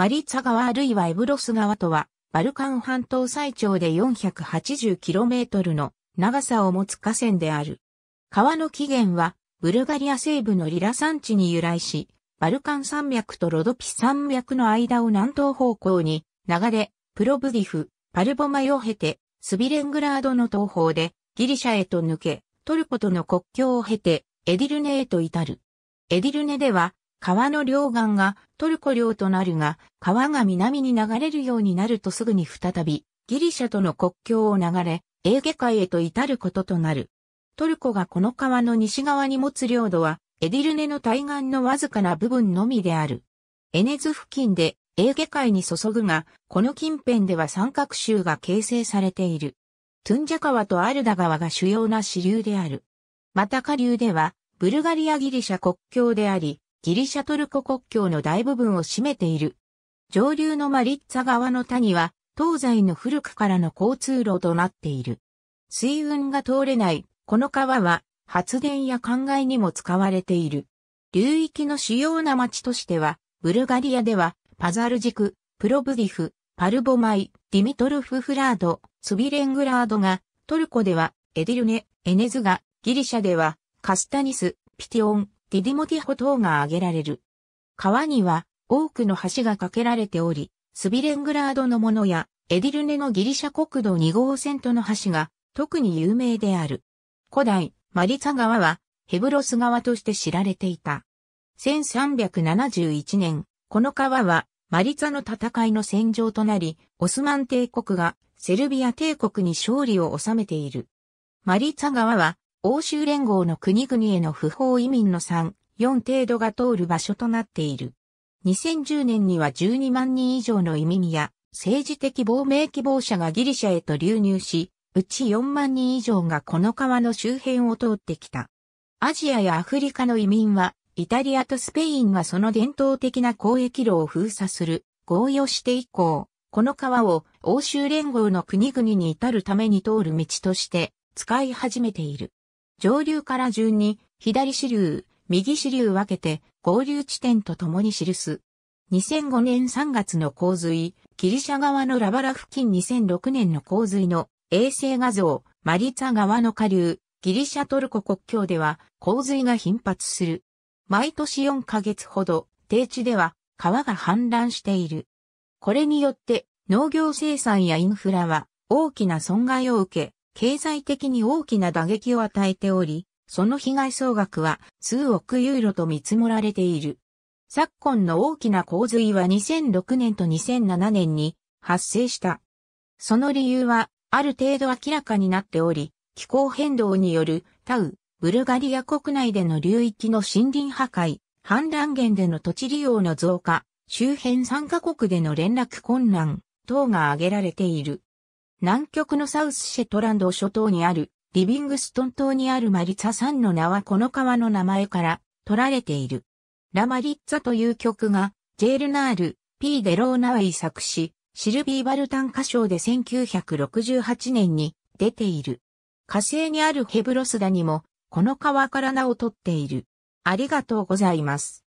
マリツァ川あるいはエブロス川とは、バルカン半島最長で 480km の長さを持つ河川である。川の起源は、ブルガリア西部のリラ山地に由来し、バルカン山脈とロドピ山脈の間を南東方向に流れ、プロブディフ、パルボマヨを経て、スビレングラードの東方でギリシャへと抜け、トルコとの国境を経て、エディルネへと至る。エディルネでは、川の両岸がトルコ領となるが、川が南に流れるようになるとすぐに再び、ギリシャとの国境を流れ、エーゲ海へと至ることとなる。トルコがこの川の西側に持つ領土は、エディルネの対岸のわずかな部分のみである。エネズ付近でエーゲ海に注ぐが、この近辺では三角州が形成されている。トゥンジャ川とアルダ川が主要な支流である。また下流では、ブルガリアギリシャ国境であり、ギリシャトルコ国境の大部分を占めている。上流のマリッツァ川の谷は、東西の古くからの交通路となっている。水運が通れない、この川は、発電や灌漑にも使われている。流域の主要な町としては、ブルガリアでは、パザルジク、プロブディフ、パルボマイ、ディミトルフ・フラード、スビレングラードが、トルコでは、エディルネ、エネズガ、ギリシャでは、カスタニス、ピティオン、ディディモティホ等が挙げられる。川には多くの橋が架けられており、スビレングラードのものやエディルネのギリシャ国土2号線との橋が特に有名である。古代マリツァ川はヘブロス川として知られていた。1371年、この川はマリツァの戦いの戦場となり、オスマン帝国がセルビア帝国に勝利を収めている。マリツァ川は欧州連合の国々への不法移民の3、4程度が通る場所となっている。2010年には12万人以上の移民や政治的亡命希望者がギリシャへと流入し、うち4万人以上がこの川の周辺を通ってきた。アジアやアフリカの移民は、イタリアとスペインがその伝統的な交易路を封鎖する、合意をして以降、この川を欧州連合の国々に至るために通る道として使い始めている。上流から順に、左支流、右支流分けて、合流地点と共に記す。2005年3月の洪水、ギリシャ側のラバラ付近2006年の洪水の衛星画像、マリツァ川の下流、ギリシャトルコ国境では洪水が頻発する。毎年4ヶ月ほど、低地では川が氾濫している。これによって農業生産やインフラは大きな損害を受け、経済的に大きな打撃を与えており、その被害総額は数億ユーロと見積もられている。昨今の大きな洪水は2006年と2007年に発生した。その理由はある程度明らかになっており、気候変動によるタウ、ブルガリア国内での流域の森林破壊、氾濫源での土地利用の増加、周辺3カ国での連絡困難等が挙げられている。南極のサウスシェトランド諸島にあるリビングストン島にあるマリッツァんの名はこの川の名前から取られている。ラマリッツァという曲がジェールナール、ピー・デローナワイ作詞、シルビー・バルタン歌唱で1968年に出ている。火星にあるヘブロスダにもこの川から名を取っている。ありがとうございます。